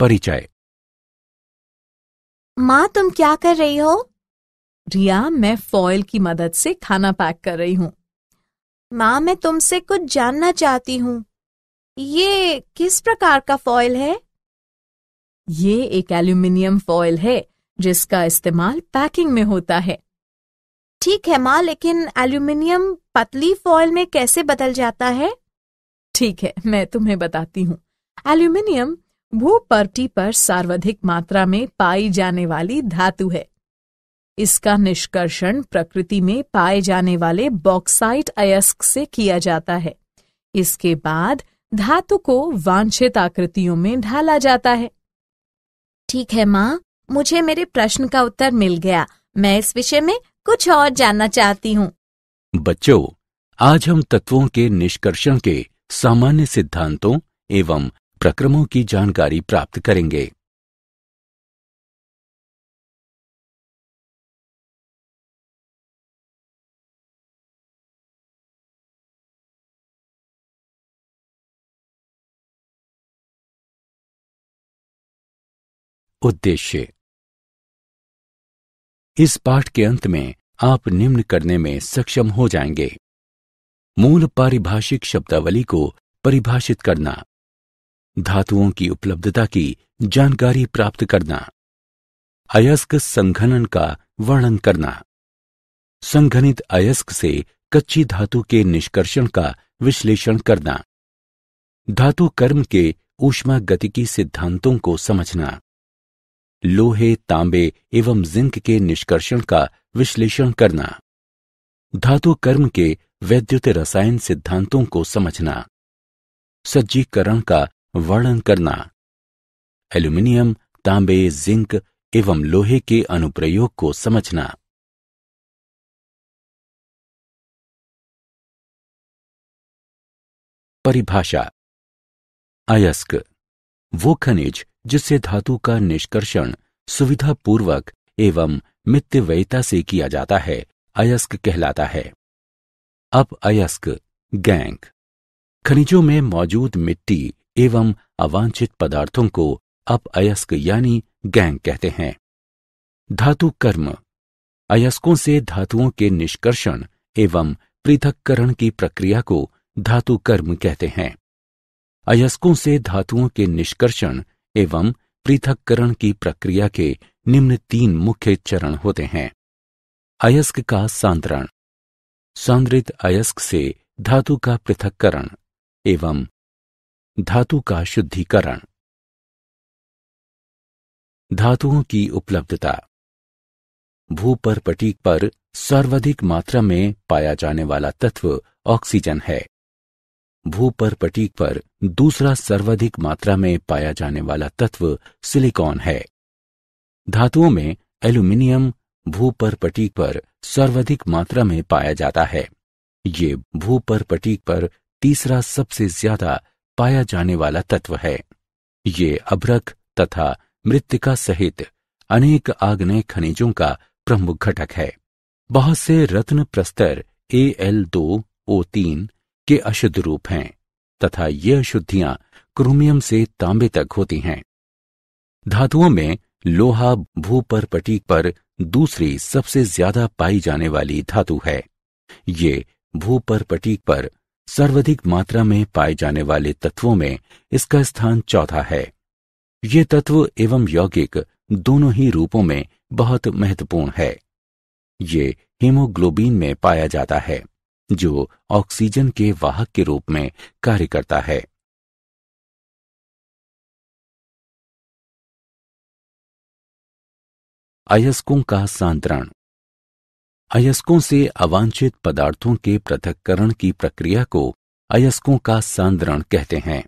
परिचय माँ तुम क्या कर रही हो रिया मैं फॉयल की मदद से खाना पैक कर रही हूँ माँ मैं तुमसे कुछ जानना चाहती हूँ ये किस प्रकार का फॉयल है ये एक एल्यूमिनियम फॉयल है जिसका इस्तेमाल पैकिंग में होता है ठीक है माँ लेकिन एल्यूमिनियम पतली फॉयल में कैसे बदल जाता है ठीक है मैं तुम्हें बताती हूँ एल्यूमिनियम भूपर्टी पर सर्वाधिक मात्रा में पाई जाने वाली धातु है इसका निष्कर्षण प्रकृति में पाए जाने वाले बॉक्साइट अयस्क से किया जाता है इसके बाद धातु को वांछित आकृतियों में ढाला जाता है ठीक है माँ मुझे मेरे प्रश्न का उत्तर मिल गया मैं इस विषय में कुछ और जानना चाहती हूँ बच्चों आज हम तत्वों के निष्कर्षण के सामान्य सिद्धांतों एवं प्रक्रमों की जानकारी प्राप्त करेंगे उद्देश्य इस पाठ के अंत में आप निम्न करने में सक्षम हो जाएंगे मूल पारिभाषिक शब्दावली को परिभाषित करना धातुओं की उपलब्धता की जानकारी प्राप्त करना अयस्क संघनन का वर्णन करना संघनित अयस्क से कच्ची धातु के निष्कर्षण का विश्लेषण करना धातु कर्म के ऊष्मा गतिकी सिद्धांतों को समझना लोहे तांबे एवं जिंक के निष्कर्षण का विश्लेषण करना धातु कर्म के वैद्युत रसायन सिद्धांतों को समझना सज्जीकरण का वर्णन करना एल्यूमिनियम तांबे जिंक एवं लोहे के अनुप्रयोग को समझना परिभाषा अयस्क वो खनिज जिससे धातु का निष्कर्षण सुविधापूर्वक एवं मित्यवयता से किया जाता है अयस्क कहलाता है अब अयस्क गैंग खनिजों में मौजूद मिट्टी एवं अवांछित पदार्थों को अपअयस्क यानी गैंग कहते हैं धातु कर्म अयस्कों से धातुओं के निष्कर्षण एवं पृथककरण की प्रक्रिया को धातु कर्म कहते हैं अयस्कों से धातुओं के निष्कर्षण एवं पृथककरण की प्रक्रिया के निम्न तीन मुख्य चरण होते हैं अयस्क का सांद्रण सांद्रित अयस्क से धातु का पृथककरण एवं धातु का शुद्धिकरण धातुओं की उपलब्धता भू पर पटीक पर सर्वाधिक मात्रा में पाया जाने वाला तत्व ऑक्सीजन है भू पर पटीक पर दूसरा सर्वाधिक मात्रा में पाया जाने वाला तत्व सिलिकॉन है धातुओं में एल्यूमिनियम भू पर पटीक पर सर्वाधिक मात्रा में पाया जाता है ये भू पर पटीक पर तीसरा सबसे ज्यादा पाया जाने वाला तत्व है ये अभ्रक तथा मृतिका सहित अनेक आग्नेय खनिजों का प्रमुख घटक है बहुत से रत्न प्रस्तर ए एल दो ओ तीन के अशुद्ध रूप हैं तथा ये अशुद्धियां क्रोमियम से तांबे तक होती हैं धातुओं में लोहा भूपरपटी पर दूसरी सबसे ज्यादा पाई जाने वाली धातु है ये भूपरपटी पर सर्वाधिक मात्रा में पाए जाने वाले तत्वों में इसका स्थान चौथा है ये तत्व एवं यौगिक दोनों ही रूपों में बहुत महत्वपूर्ण है ये हीमोग्लोबिन में पाया जाता है जो ऑक्सीजन के वाहक के रूप में कार्य करता है अयस्कों का सांतरण अयस्कों से अवांछित पदार्थों के पृथककरण की प्रक्रिया को अयस्कों का सांद्रण कहते हैं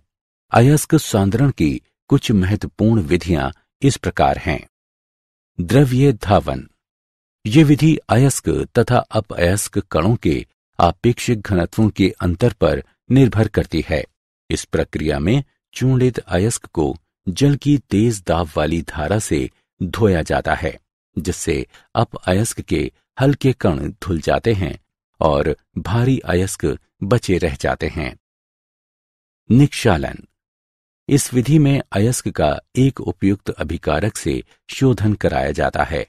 अयस्क सांद्रण की कुछ महत्वपूर्ण विधियां इस प्रकार हैं द्रव्य धावन ये विधि अयस्क तथा अपअयस्क कणों के आपेक्षिक घनत्वों के अंतर पर निर्भर करती है इस प्रक्रिया में चूडित अयस्क को जल की तेज दाब वाली धारा से धोया जाता है जिससे अपअयस्क के हल्के कण धुल जाते हैं और भारी अयस्क बचे रह जाते हैं निक्षालन इस विधि में अयस्क का एक उपयुक्त अभिकारक से शोधन कराया जाता है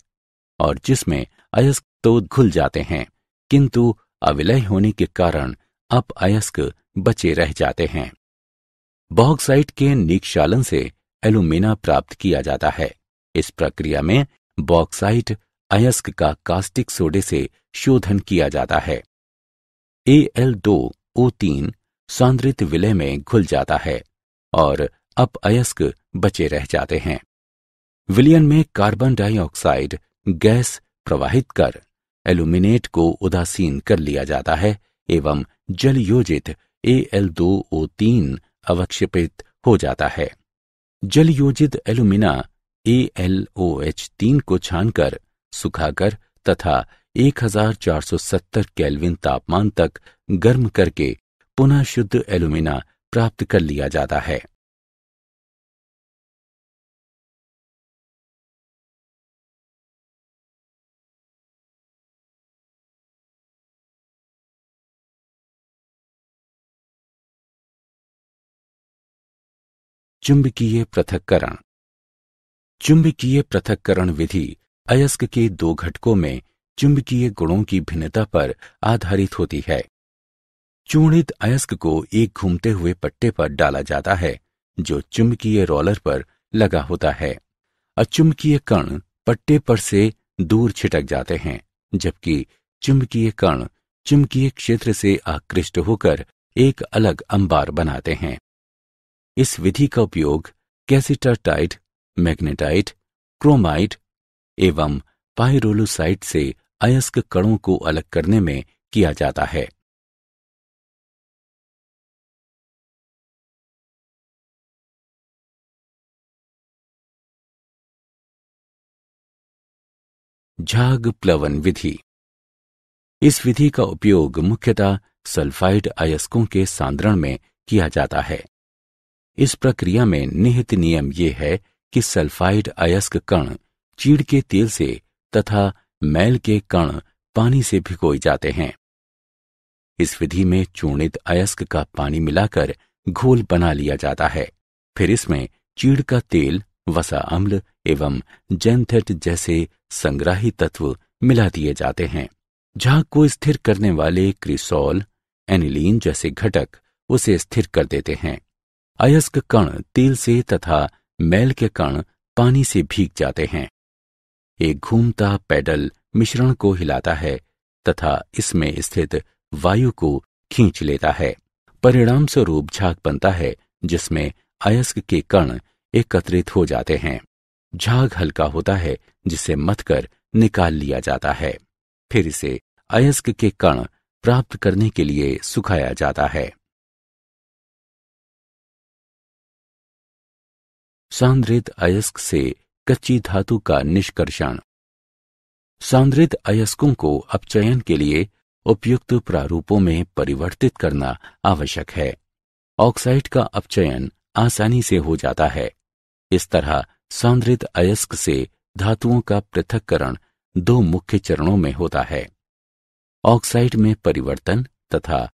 और जिसमें अयस्क तो घुल जाते हैं किंतु अविलय होने के कारण अप अयस्क बचे रह जाते हैं बॉक्साइट के निक्षालन से एलुमिना प्राप्त किया जाता है इस प्रक्रिया में बॉक्साइट अयस्क का कास्टिक सोडे से शोधन किया जाता है ए एल दो ओ तीन सांद्रित विलय में घुल जाता है और अप अयस्क बचे रह जाते हैं विलियन में कार्बन डाइऑक्साइड गैस प्रवाहित कर एल्यूमिनेट को उदासीन कर लिया जाता है एवं जल योजित ए एल दो ओ तीन अवक्षेपित हो जाता है जल योजित alumina A L O H तीन को छानकर सुखाकर तथा 1470 केल्विन तापमान तक गर्म करके पुनः शुद्ध एलुमिना प्राप्त कर लिया जाता है चुंबकीय पृथक्करण चुंबकीय पृथक्करण विधि अयस्क के दो घटकों में चुंबकीय गुणों की भिन्नता पर आधारित होती है चूणित अयस्क को एक घूमते हुए पट्टे पर डाला जाता है जो चुंबकीय रोलर पर लगा होता है अचुंबकीय कण पट्टे पर से दूर छिटक जाते हैं जबकि चुंबकीय कण चुंबकीय क्षेत्र से आकृष्ट होकर एक अलग अंबार बनाते हैं इस विधि का उपयोग कैसीटरटाइट मैग्नेटाइट क्रोमाइट एवं पायरोलोसाइट से अयस्क कणों को अलग करने में किया जाता है झाग प्लवन विधि इस विधि का उपयोग मुख्यतः सल्फाइड अयस्कों के सांद्रण में किया जाता है इस प्रक्रिया में निहित नियम ये है कि सल्फाइड अयस्क कण चीड़ के तेल से तथा मैल के कण पानी से भिगोए जाते हैं इस विधि में चूर्णित अयस्क का पानी मिलाकर घोल बना लिया जाता है फिर इसमें चीड़ का तेल वसा अम्ल एवं जैनथेट जैसे संग्राही तत्व मिला दिए जाते हैं झाग को स्थिर करने वाले क्रिसोल एनिलीन जैसे घटक उसे स्थिर कर देते हैं अयस्क कण तेल से तथा मैल के कण पानी से भीग जाते हैं एक घूमता पैडल मिश्रण को हिलाता है तथा इसमें स्थित वायु को खींच लेता है परिणाम स्वरूप झाग बनता है जिसमें अयस्क के कण एकत्रित हो जाते हैं झाग हल्का होता है जिसे मथकर निकाल लिया जाता है फिर इसे अयस्क के कण प्राप्त करने के लिए सुखाया जाता है सांद्रित अयस्क से कच्ची धातु का निष्कर्षण सांद्रित अयस्कों को अपचयन के लिए उपयुक्त प्रारूपों में परिवर्तित करना आवश्यक है ऑक्साइड का अपचयन आसानी से हो जाता है इस तरह सांद्रित अयस्क से धातुओं का पृथककरण दो मुख्य चरणों में होता है ऑक्साइड में परिवर्तन तथा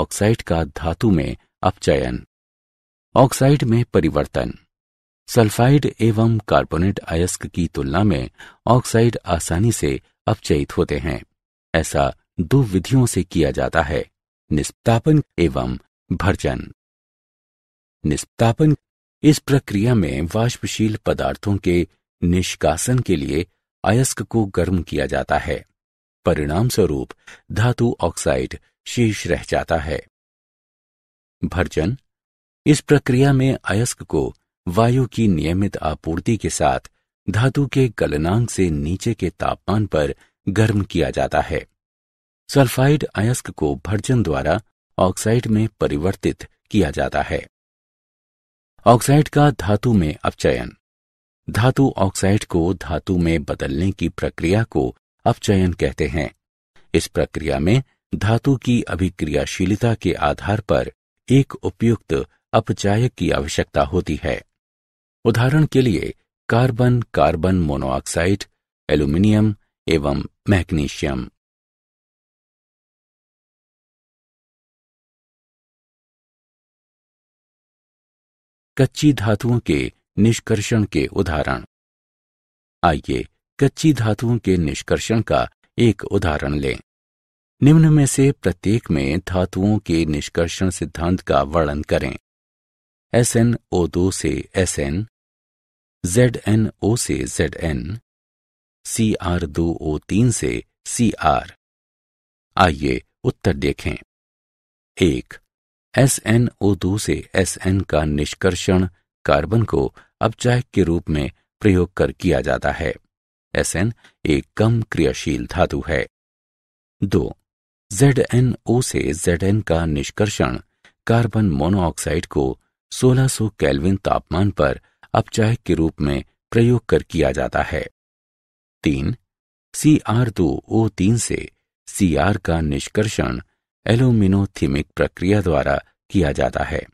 ऑक्साइड का धातु में अपचयन ऑक्साइड में परिवर्तन सल्फाइड एवं कार्बोनेट अयस्क की तुलना में ऑक्साइड आसानी से अपचयित होते हैं ऐसा दो विधियों से किया जाता है निस्तापन एवं भर्जन निस्तापन इस प्रक्रिया में वाष्पशील पदार्थों के निष्कासन के लिए अयस्क को गर्म किया जाता है परिणाम स्वरूप धातु ऑक्साइड शेष रह जाता है भर्जन इस प्रक्रिया में अयस्क को वायु की नियमित आपूर्ति के साथ धातु के गलनांक से नीचे के तापमान पर गर्म किया जाता है सल्फाइड अयस्क को भर्जन द्वारा ऑक्साइड में परिवर्तित किया जाता है ऑक्साइड का धातु में अपचयन धातु ऑक्साइड को धातु में बदलने की प्रक्रिया को अपचयन कहते हैं इस प्रक्रिया में धातु की अभिक्रियाशीलता के आधार पर एक उपयुक्त अपचायक की आवश्यकता होती है उदाहरण के लिए कार्बन कार्बन मोनोऑक्साइड एल्यूमिनियम एवं मैग्नीशियम कच्ची धातुओं के निष्कर्षण के उदाहरण आइए कच्ची धातुओं के निष्कर्षण का एक उदाहरण लें निम्न में से प्रत्येक में धातुओं के निष्कर्षण सिद्धांत का वर्णन करें एस एन ओ दो से S N Z N O से जेड एन सी आर दो ओ तीन से सी आर आइए उत्तर देखें एक एस एन ओ दो से एस एन का निष्कर्षण कार्बन को अपचायक के रूप में प्रयोग कर किया जाता है एस एन एक कम क्रियाशील धातु है दो जेड एन ओ से जेड एन का निष्कर्षण कार्बन मोनोऑक्साइड को 1600 कैलविन तापमान पर अपचाय के रूप में प्रयोग कर किया जाता है तीन सी आर दो ओ तीन से सी आर का निष्कर्षण एलोमिनोथिमिक प्रक्रिया द्वारा किया जाता है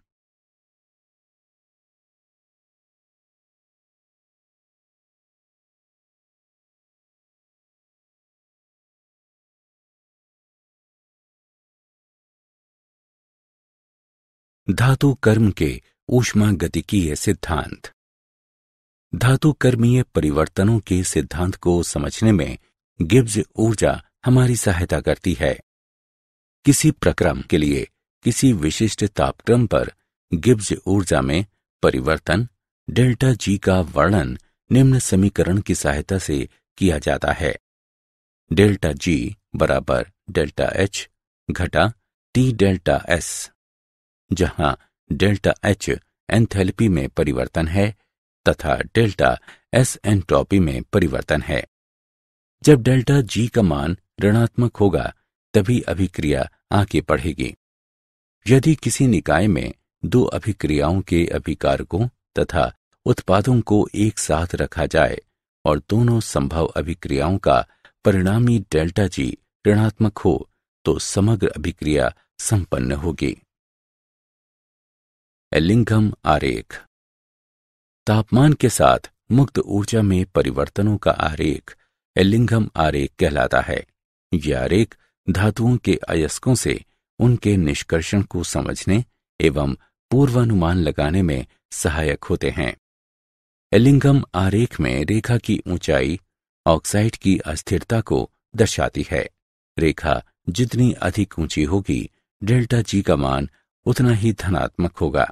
धातु कर्म के ऊष्मा गतिकीय सिद्धांत धातु कर्मीय परिवर्तनों के सिद्धांत को समझने में गिब्ज ऊर्जा हमारी सहायता करती है किसी प्रक्रम के लिए किसी विशिष्ट तापक्रम पर गिब्ज ऊर्जा में परिवर्तन डेल्टा जी का वर्णन निम्न समीकरण की सहायता से किया जाता है डेल्टा जी बराबर डेल्टा एच घटा टी डेल्टा एस जहां डेल्टा एच एंथैल्पी में परिवर्तन है तथा डेल्टा एस एंट्रोपी में परिवर्तन है जब डेल्टा जी का मान ऋणात्मक होगा तभी अभिक्रिया आगे बढ़ेगी यदि किसी निकाय में दो अभिक्रियाओं के अभिकारकों तथा उत्पादों को एक साथ रखा जाए और दोनों संभव अभिक्रियाओं का परिणामी डेल्टा जी ऋणात्मक हो तो समग्र अभिक्रिया संपन्न होगी लिंगम आरेख तापमान के साथ मुक्त ऊर्जा में परिवर्तनों का आरेख एलिंगम आरेख कहलाता है यह आरेख धातुओं के अयस्कों से उनके निष्कर्षण को समझने एवं पूर्वानुमान लगाने में सहायक होते हैं एलिंगम आरेख में रेखा की ऊंचाई ऑक्साइड की अस्थिरता को दर्शाती है रेखा जितनी अधिक ऊंची होगी डेल्टा जी का मान उतना ही धनात्मक होगा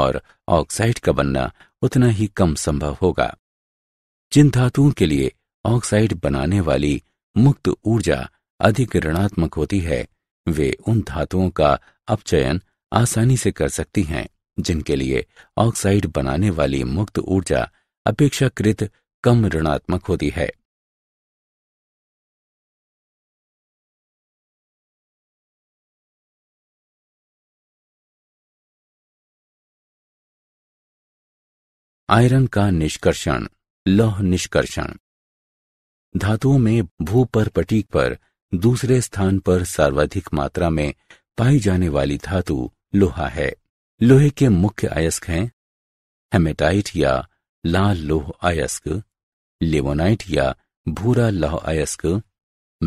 और ऑक्साइड का बनना उतना ही कम संभव होगा जिन धातुओं के लिए ऑक्साइड बनाने वाली मुक्त ऊर्जा अधिक ऋणात्मक होती है वे उन धातुओं का अपचयन आसानी से कर सकती हैं जिनके लिए ऑक्साइड बनाने वाली मुक्त ऊर्जा अपेक्षाकृत कम ऋणात्मक होती है आयरन का निष्कर्षण लौह निष्कर्षण धातुओं में भू पर पटीक पर दूसरे स्थान पर सर्वाधिक मात्रा में पाई जाने वाली धातु लोहा है लोहे के मुख्य अयस्क हैं हेमेटाइट या लाल लोह अयस्क लेवोनाइट या भूरा लौह अयस्क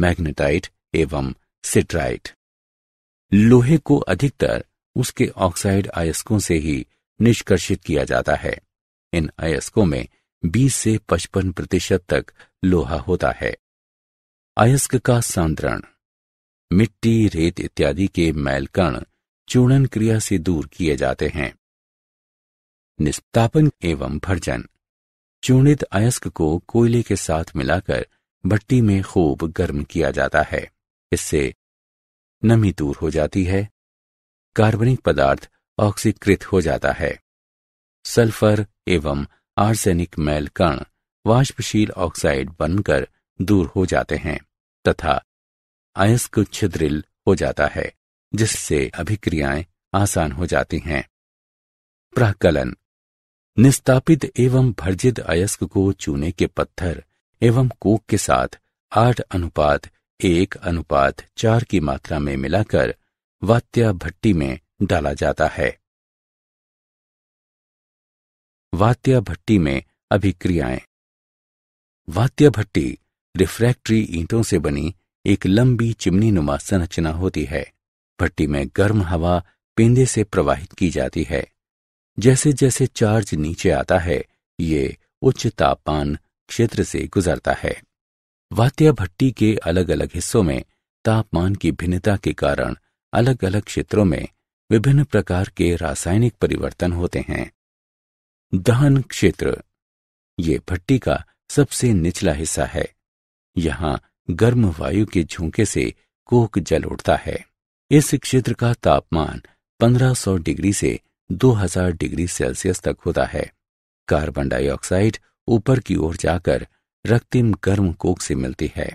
मैग्नेटाइट एवं सिट्राइट लोहे को अधिकतर उसके ऑक्साइड अयस्कों से ही निष्कर्षित किया जाता है इन अयस्कों में 20 से 55 प्रतिशत तक लोहा होता है अयस्क का सांद्रण मिट्टी रेत इत्यादि के मैल कण क्रिया से दूर किए जाते हैं निस्तापन एवं भर्जन चूर्णित अयस्क को कोयले के साथ मिलाकर भट्टी में खूब गर्म किया जाता है इससे नमी दूर हो जाती है कार्बनिक पदार्थ ऑक्सीकृत हो जाता है सल्फर एवं आर्सेनिक मैल कण वाष्पशील ऑक्साइड बनकर दूर हो जाते हैं तथा अयस्क छिद्रिल हो जाता है जिससे अभिक्रियाएं आसान हो जाती हैं प्राकलन निस्तापित एवं भर्जित अयस्क को चूने के पत्थर एवं कोक के साथ आठ अनुपात एक अनुपात चार की मात्रा में मिलाकर वात्या भट्टी में डाला जाता है वात्या भट्टी में अभिक्रियाएं वात्या भट्टी रिफ्रैक्ट्री ईंटों से बनी एक लंबी चिमनी नुमा संरचना होती है भट्टी में गर्म हवा पेंदे से प्रवाहित की जाती है जैसे जैसे चार्ज नीचे आता है ये उच्च तापमान क्षेत्र से गुजरता है वात्या भट्टी के अलग अलग हिस्सों में तापमान की भिन्नता के कारण अलग अलग क्षेत्रों में विभिन्न प्रकार के रासायनिक परिवर्तन होते हैं दहन क्षेत्र ये भट्टी का सबसे निचला हिस्सा है यहाँ गर्म वायु के झोंके से कोक जल उठता है इस क्षेत्र का तापमान 1500 डिग्री से 2000 डिग्री सेल्सियस तक होता है कार्बन डाइऑक्साइड ऊपर की ओर जाकर रक्तिम गर्म कोक से मिलती है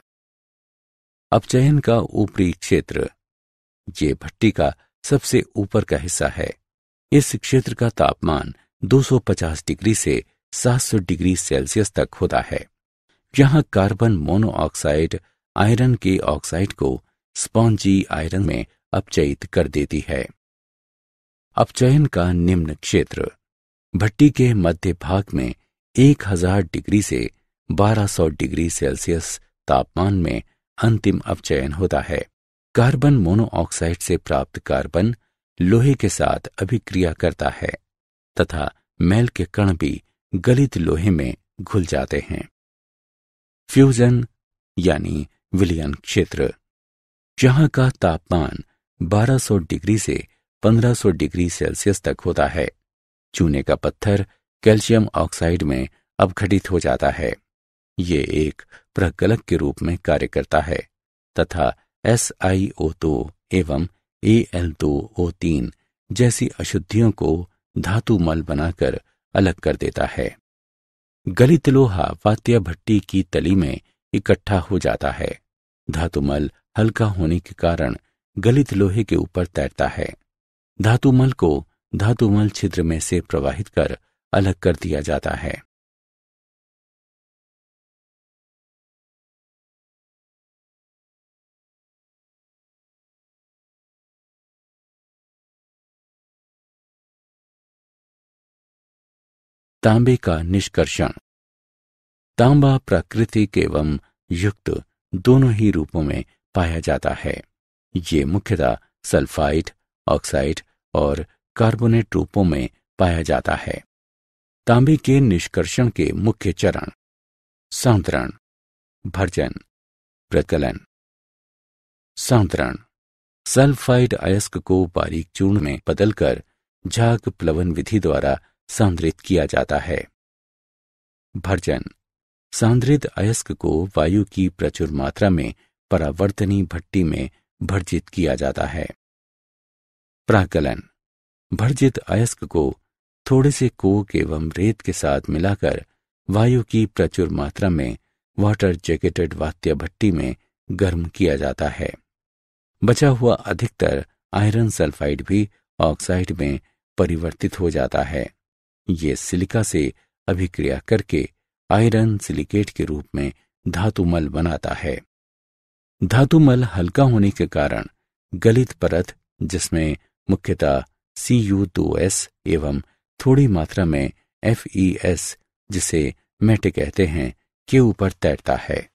अपचयन का ऊपरी क्षेत्र ये भट्टी का सबसे ऊपर का हिस्सा है इस क्षेत्र का तापमान 250 डिग्री से 700 डिग्री सेल्सियस तक होता है यहाँ कार्बन मोनोऑक्साइड आयरन के ऑक्साइड को स्पॉन्जी आयरन में अपचयित कर देती है अपचयन का निम्न क्षेत्र भट्टी के मध्य भाग में 1000 डिग्री से 1200 डिग्री सेल्सियस तापमान में अंतिम अपचयन होता है कार्बन मोनोऑक्साइड से प्राप्त कार्बन लोहे के साथ अभिक्रिया करता है तथा मैल के कण भी गलित लोहे में घुल जाते हैं फ्यूजन यानी विलियन क्षेत्र जहां का तापमान 1200 डिग्री से 1500 डिग्री सेल्सियस तक होता है चूने का पत्थर कैल्शियम ऑक्साइड में अवघटित हो जाता है ये एक प्रगलक के रूप में कार्य करता है तथा एस आई ओ दो एवं ए एल दो ओ तीन जैसी अशुद्धियों को धातु मल बनाकर अलग कर देता है गलित लोहा वात्या भट्टी की तली में इकट्ठा हो जाता है धातुमल हल्का होने के कारण गलित लोहे के ऊपर तैरता है धातुमल को धातुमल छिद्र में से प्रवाहित कर अलग कर दिया जाता है तांबे का निष्कर्षण तांबा प्राकृतिक एवं युक्त दोनों ही रूपों में पाया जाता है ये मुख्यतः सल्फाइड ऑक्साइड और कार्बोनेट रूपों में पाया जाता है तांबे के निष्कर्षण के मुख्य चरण सांतरण भर्जन प्रकलन सांतरण सल्फाइड अयस्क को बारीक चूर्ण में बदलकर झाग प्लवन विधि द्वारा सांद्रित किया जाता है भर्जन सांद्रित अयस्क को वायु की प्रचुर मात्रा में परावर्तनी भट्टी में भर्जित किया जाता है प्राकलन भर्जित अयस्क को थोड़े से कोक एवं रेत के साथ मिलाकर वायु की प्रचुर मात्रा में वाटर जैकेटेड वात्य भट्टी में गर्म किया जाता है बचा हुआ अधिकतर आयरन सल्फाइड भी ऑक्साइड में परिवर्तित हो जाता है ये सिलिका से अभिक्रिया करके आयरन सिलिकेट के रूप में धातुमल बनाता है धातुमल हल्का होने के कारण गलित परत जिसमें मुख्यतः सी यू एस एवं थोड़ी मात्रा में एफ ई एस जिसे मेट कहते हैं के ऊपर तैरता है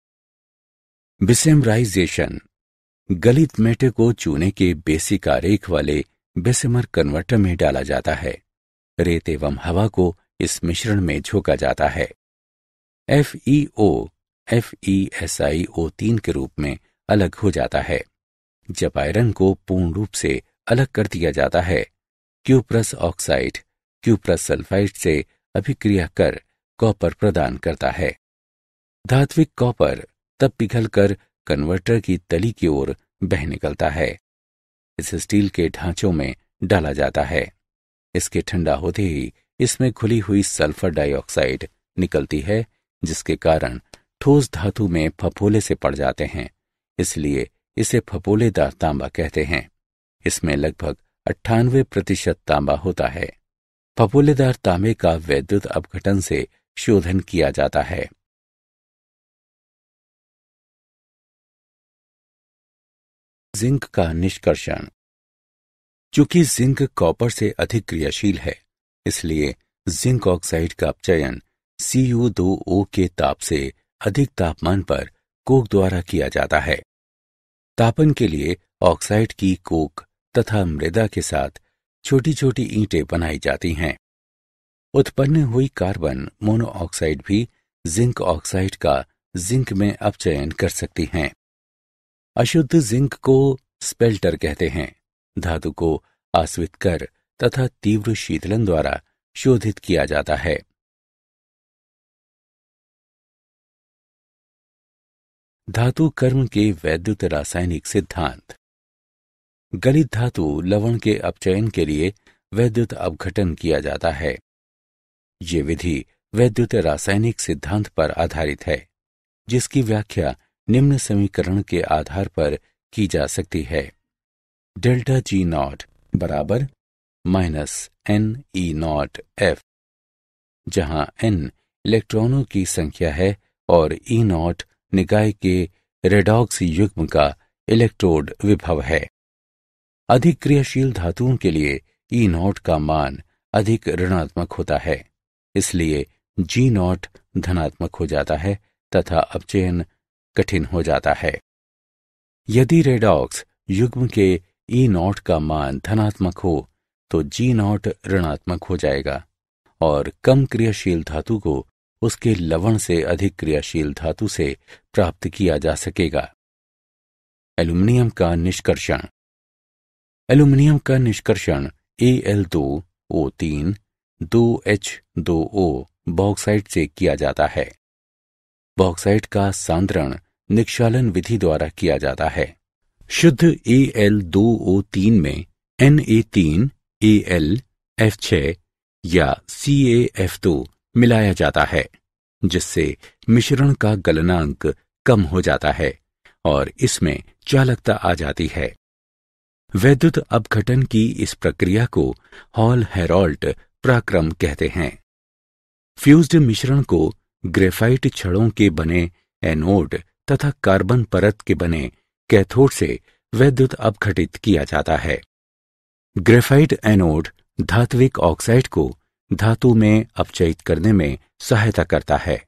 बिसेमराइजेशन गलित मेटे को चूने के बेसिक आरेख वाले बेसेमर कन्वर्टर में डाला जाता है रेत एवं हवा को इस मिश्रण में झोंका जाता है F E O F E S I O तीन के रूप में अलग हो जाता है जब आयरन को पूर्ण रूप से अलग कर दिया जाता है क्यूप्रस ऑक्साइड क्यूप्रस सल्फाइड से अभिक्रिया कर कॉपर प्रदान करता है धात्विक कॉपर तब पिघलकर कन्वर्टर की तली की ओर बह निकलता है इस स्टील के ढांचों में डाला जाता है इसके ठंडा होते ही इसमें खुली हुई सल्फर डाइऑक्साइड निकलती है जिसके कारण ठोस धातु में फफोले से पड़ जाते हैं इसलिए इसे फपोलेदार तांबा कहते हैं इसमें लगभग अट्ठानवे प्रतिशत तांबा होता है फपोलेदार तांबे का वैद्युत अपघटन से शोधन किया जाता है जिंक का निष्कर्षण चूंकि जिंक कॉपर से अधिक क्रियाशील है इसलिए जिंक ऑक्साइड का अपचयन दो ओ के ताप से अधिक तापमान पर कोक द्वारा किया जाता है तापन के लिए ऑक्साइड की कोक तथा मृदा के साथ छोटी छोटी ईंटें बनाई जाती हैं उत्पन्न हुई कार्बन मोनोऑक्साइड भी जिंक ऑक्साइड का जिंक में अपचयन कर सकती हैं अशुद्ध जिंक को स्पेल्टर कहते हैं धातु को आश्रित कर तथा तीव्र शीतलन द्वारा शोधित किया जाता है धातु कर्म के वैद्युत रासायनिक सिद्धांत गलित धातु लवण के अपचयन के लिए वैद्युत अपघटन किया जाता है ये विधि वैद्युत रासायनिक सिद्धांत पर आधारित है जिसकी व्याख्या निम्न समीकरण के आधार पर की जा सकती है डेल्टा जी नॉट बराबर minus N E naught F जहां एन इलेक्ट्रॉनों की संख्या है और ई e नॉट निकाय के रेडॉक्स युग्म का इलेक्ट्रोड विभव है अधिक क्रियाशील धातुओं के लिए ई e नॉट का मान अधिक ऋणात्मक होता है इसलिए जी नॉट धनात्मक हो जाता है तथा अपचयन कठिन हो जाता है यदि रेडॉक्स युग्म के ई नॉट का मान धनात्मक हो तो जी नॉट ऋणात्मक हो जाएगा और कम क्रियाशील धातु को उसके लवण से अधिक क्रियाशील धातु से प्राप्त किया जा सकेगा एल्यूमिनियम का निष्कर्षण एल्यूमिनियम का निष्कर्षण ए एल दो ओ तीन दो एच दो ओ बॉक्साइट से किया जाता है बॉक्साइट का सांद्रण निक्षालन विधि द्वारा किया जाता है शुद्ध ए एल दो ओ तीन में एन ए तीन ए एल एफ छ या सी ए एफ दो मिलाया जाता है जिससे मिश्रण का गलनांक कम हो जाता है और इसमें चालकता आ जाती है वैद्युत अपघटन की इस प्रक्रिया को हॉल हेरोल्ट प्राक्रम कहते हैं फ्यूज्ड मिश्रण को ग्रेफाइट छड़ों के बने एनोड तथा कार्बन परत के बने कैथोड से वैद्युत अपघटित किया जाता है ग्रेफाइट एनोड धात्विक ऑक्साइड को धातु में अपचयित करने में सहायता करता है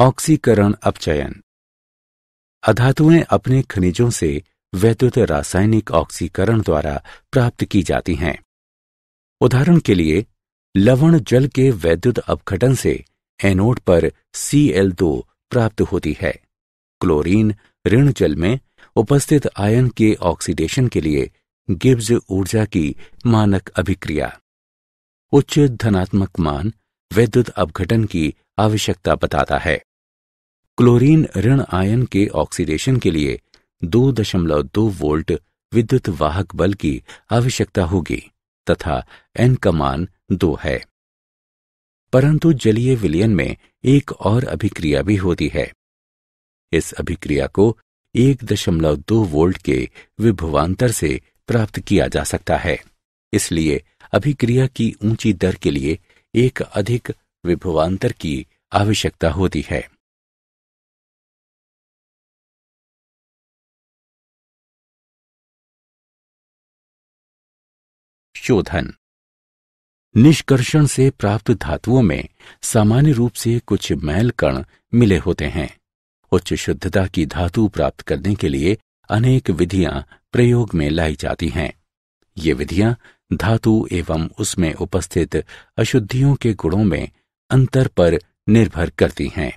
ऑक्सीकरण अपचयन अधातुएं अपने खनिजों से वैद्युत रासायनिक ऑक्सीकरण द्वारा प्राप्त की जाती हैं उदाहरण के लिए लवण जल के वैद्युत अपघटन से एनोड पर सी प्राप्त होती है क्लोरीन ऋण जल में उपस्थित आयन के ऑक्सीडेशन के लिए गिब्स ऊर्जा की मानक अभिक्रिया उच्च धनात्मक मान वैद्युत अपघटन की आवश्यकता बताता है क्लोरीन ऋण आयन के ऑक्सीडेशन के लिए 2.2 वोल्ट विद्युत वाहक बल की आवश्यकता होगी तथा एन का मान दो है परंतु जलीय विलयन में एक और अभिक्रिया भी होती है इस अभिक्रिया को 1.2 वोल्ट के विभवांतर से प्राप्त किया जा सकता है इसलिए अभिक्रिया की ऊंची दर के लिए एक अधिक विभवांतर की आवश्यकता होती है शोधन निष्कर्षण से प्राप्त धातुओं में सामान्य रूप से कुछ मैल कण मिले होते हैं उच्च शुद्धता की धातु प्राप्त करने के लिए अनेक विधियां प्रयोग में लाई जाती हैं ये विधियां धातु एवं उसमें उपस्थित अशुद्धियों के गुणों में अंतर पर निर्भर करती हैं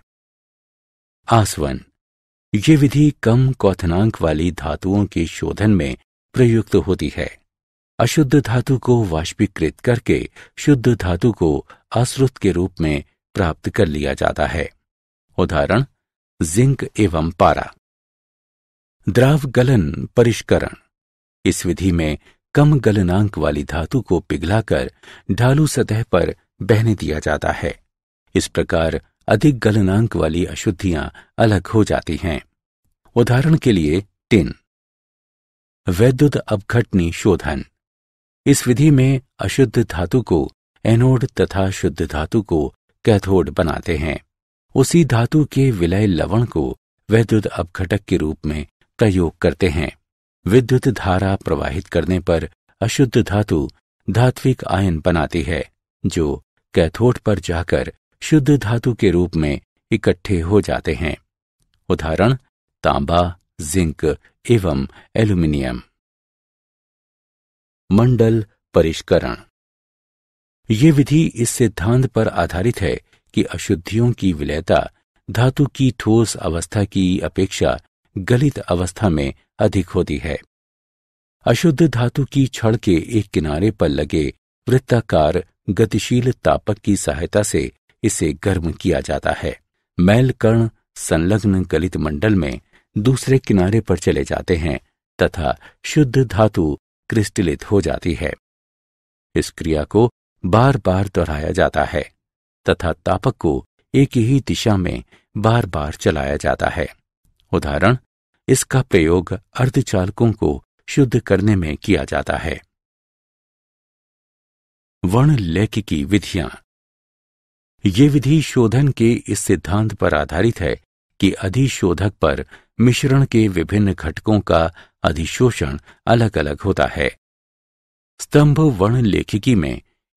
आसवन ये विधि कम क्वथनांक वाली धातुओं के शोधन में प्रयुक्त होती है अशुद्ध धातु को वाष्पीकृत करके शुद्ध धातु को अश्रुत के रूप में प्राप्त कर लिया जाता है उदाहरण जिंक एवं पारा द्राव गलन परिष्करण इस विधि में कम गलनांक वाली धातु को पिघलाकर ढालू सतह पर बहने दिया जाता है इस प्रकार अधिक गलनांक वाली अशुद्धियां अलग हो जाती हैं उदाहरण के लिए टिन वैद्युत अवघटनी शोधन इस विधि में अशुद्ध धातु को एनोड तथा शुद्ध धातु को कैथोड बनाते हैं उसी धातु के विलय लवण को वैद्युत अपघटक के रूप में प्रयोग करते हैं विद्युत धारा प्रवाहित करने पर अशुद्ध धातु धात्विक आयन बनाती है जो कैथोड पर जाकर शुद्ध धातु के रूप में इकट्ठे हो जाते हैं उदाहरण तांबा जिंक एवं एल्यूमिनियम मंडल परिष्करण ये विधि इस सिद्धांत पर आधारित है कि अशुद्धियों की विलयता धातु की ठोस अवस्था की अपेक्षा गलित अवस्था में अधिक होती है अशुद्ध धातु की छड़ के एक किनारे पर लगे वृत्ताकार गतिशील तापक की सहायता से इसे गर्म किया जाता है मैल कर्ण संलग्न गलित मंडल में दूसरे किनारे पर चले जाते हैं तथा शुद्ध धातु क्रिस्टलित हो जाती है इस क्रिया को बार बार दोहराया जाता है तथा तापक को एक ही दिशा में बार बार चलाया जाता है उदाहरण इसका प्रयोग अर्धचालकों को शुद्ध करने में किया जाता है लेख की विधियां ये विधि शोधन के इस सिद्धांत पर आधारित है कि अधिशोधक पर मिश्रण के विभिन्न घटकों का अधिशोषण अलग अलग होता है स्तंभ वर्ण लेखिकी में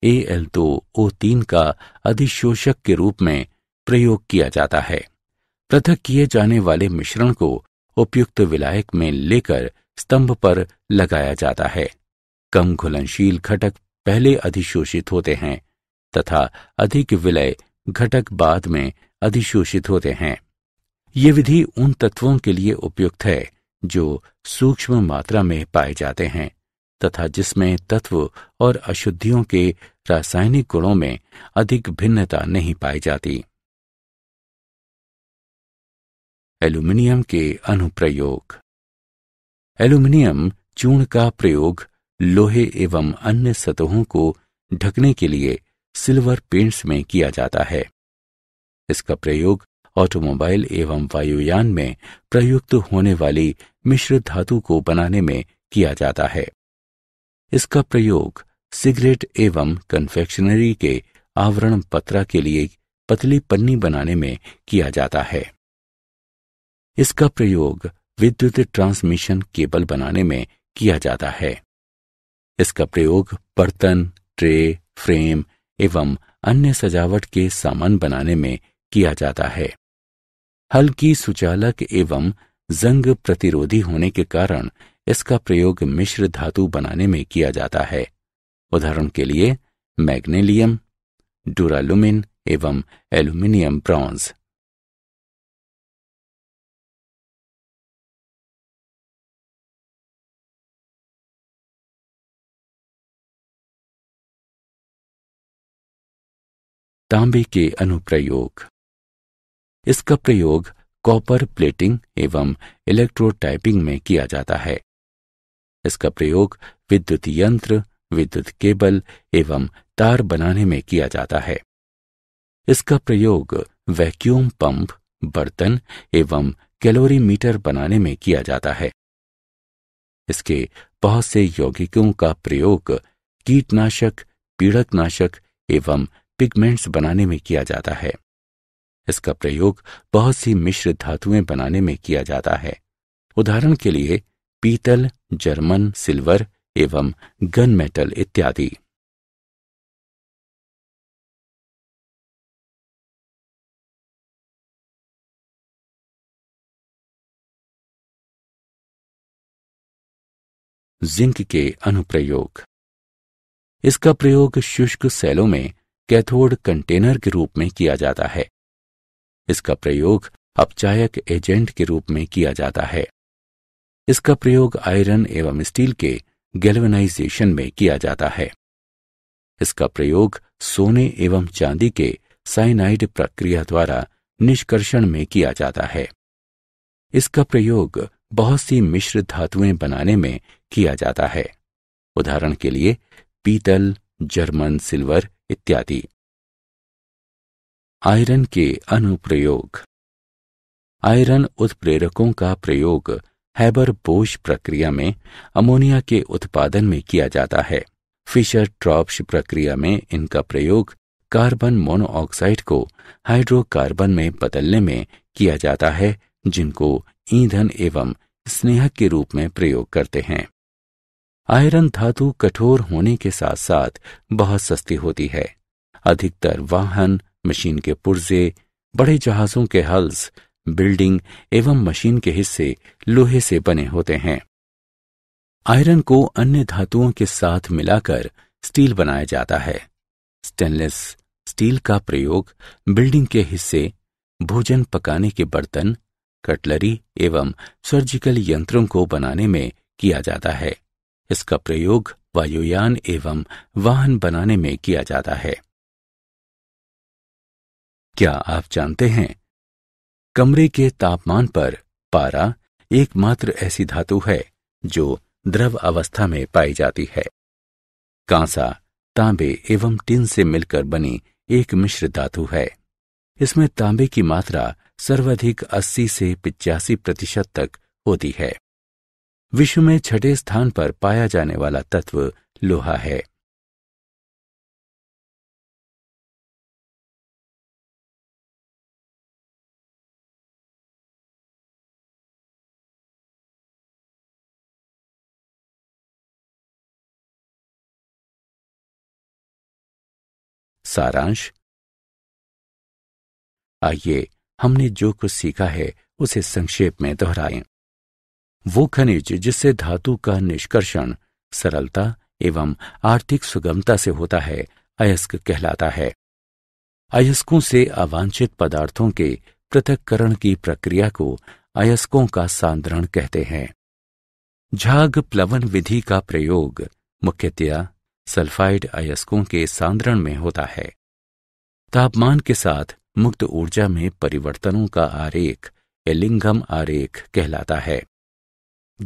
ए एल दो ओ तीन का अधिशोषक के रूप में प्रयोग किया जाता है पृथक किए जाने वाले मिश्रण को उपयुक्त विलायक में लेकर स्तंभ पर लगाया जाता है कम घुलनशील घटक पहले अधिशोषित होते हैं तथा अधिक विलय घटक बाद में अधिशोषित होते हैं ये विधि उन तत्वों के लिए उपयुक्त है जो सूक्ष्म मात्रा में पाए जाते हैं तथा जिसमें तत्व और अशुद्धियों के रासायनिक गुणों में अधिक भिन्नता नहीं पाई जाती एल्यूमिनियम के अनुप्रयोग एल्यूमिनियम चूर्ण का प्रयोग लोहे एवं अन्य सतहों को ढकने के लिए सिल्वर पेंट्स में किया जाता है इसका प्रयोग ऑटोमोबाइल एवं वायुयान में प्रयुक्त होने वाली मिश्र धातु को बनाने में किया जाता है इसका प्रयोग सिगरेट एवं कन्फेक्शनरी के आवरण पत्रा के लिए पतली पन्नी बनाने में किया जाता है इसका प्रयोग विद्युत ट्रांसमिशन केबल बनाने में किया जाता है इसका प्रयोग बर्तन ट्रे फ्रेम एवं अन्य सजावट के सामान बनाने में किया जाता है हल्की सुचालक एवं जंग प्रतिरोधी होने के कारण इसका प्रयोग मिश्र धातु बनाने में किया जाता है उदाहरण के लिए मैग्नेलियम डुरालुमिन एवं एल्यूमिनियम ब्रॉन्ज तांबे के अनुप्रयोग इसका प्रयोग कॉपर प्लेटिंग एवं इलेक्ट्रोटाइपिंग में किया जाता है इसका प्रयोग विद्युत यंत्र विद्युत केबल एवं तार बनाने में किया जाता है इसका प्रयोग वैक्यूम पंप बर्तन एवं कैलोरी मीटर बनाने में किया जाता है इसके बहुत से यौगिकों का प्रयोग कीटनाशक पीड़कनाशक एवं पिगमेंट्स बनाने में किया जाता है इसका प्रयोग बहुत सी मिश्र धातुएं बनाने में किया जाता है उदाहरण के लिए पीतल जर्मन सिल्वर एवं गन मेटल इत्यादि जिंक के अनुप्रयोग इसका प्रयोग शुष्क सेलों में कैथोड कंटेनर के रूप में किया जाता है इसका प्रयोग अपचायक एजेंट के रूप में किया जाता है इसका प्रयोग आयरन एवं स्टील के गैल्वेनाइजेशन में किया जाता है इसका प्रयोग सोने एवं चांदी के साइनाइड प्रक्रिया द्वारा निष्कर्षण में किया जाता है इसका प्रयोग बहुत सी मिश्र धातुएं बनाने में किया जाता है उदाहरण के लिए पीतल जर्मन सिल्वर इत्यादि आयरन के अनुप्रयोग आयरन उत्प्रेरकों का प्रयोग हैबर बोश प्रक्रिया में अमोनिया के उत्पादन में किया जाता है फिशर ट्रॉप्स प्रक्रिया में इनका प्रयोग कार्बन मोनोऑक्साइड को हाइड्रोकार्बन में बदलने में किया जाता है जिनको ईंधन एवं स्नेहक के रूप में प्रयोग करते हैं आयरन धातु कठोर होने के साथ साथ बहुत सस्ती होती है अधिकतर वाहन मशीन के पुर्जे बड़े जहाजों के हल्स बिल्डिंग एवं मशीन के हिस्से लोहे से बने होते हैं आयरन को अन्य धातुओं के साथ मिलाकर स्टील बनाया जाता है स्टेनलेस स्टील का प्रयोग बिल्डिंग के हिस्से भोजन पकाने के बर्तन कटलरी एवं सर्जिकल यंत्रों को बनाने में किया जाता है इसका प्रयोग वायुयान एवं वाहन बनाने में किया जाता है क्या आप जानते हैं कमरे के तापमान पर पारा एकमात्र ऐसी धातु है जो द्रव अवस्था में पाई जाती है कांसा तांबे एवं टिन से मिलकर बनी एक मिश्र धातु है इसमें तांबे की मात्रा सर्वाधिक 80 से पिचासी प्रतिशत तक होती है विश्व में छठे स्थान पर पाया जाने वाला तत्व लोहा है सारांश आइए हमने जो कुछ सीखा है उसे संक्षेप में दोहराएं। वो खनिज जिससे धातु का निष्कर्षण सरलता एवं आर्थिक सुगमता से होता है अयस्क कहलाता है अयस्कों से अवांछित पदार्थों के पृथककरण की प्रक्रिया को अयस्कों का सांद्रण कहते हैं झाग प्लवन विधि का प्रयोग मुख्यतया सल्फाइड अयस्कों के सांद्रण में होता है तापमान के साथ मुक्त ऊर्जा में परिवर्तनों का आरेख एलिंगम आरेख कहलाता है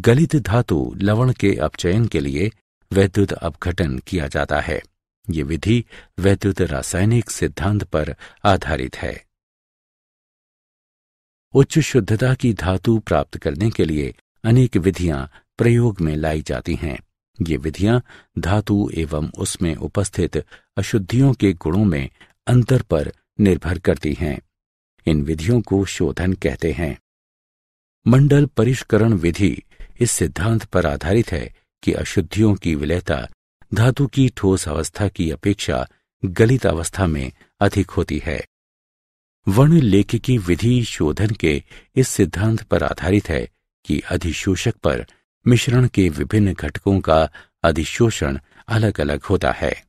गलित धातु लवण के अपचयन के लिए वैद्युत अपघटन किया जाता है ये विधि वैद्युत रासायनिक सिद्धांत पर आधारित है उच्च शुद्धता की धातु प्राप्त करने के लिए अनेक विधियां प्रयोग में लाई जाती हैं ये विधियां धातु एवं उसमें उपस्थित अशुद्धियों के गुणों में अंतर पर निर्भर करती हैं इन विधियों को शोधन कहते हैं मंडल परिष्करण विधि इस सिद्धांत पर आधारित है कि अशुद्धियों की विलयता धातु की ठोस अवस्था की अपेक्षा गलित अवस्था में अधिक होती है वर्ण लेखिकी विधि शोधन के इस सिद्धांत पर आधारित है कि अधिशोषक पर मिश्रण के विभिन्न घटकों का अधिशोषण अलग अलग होता है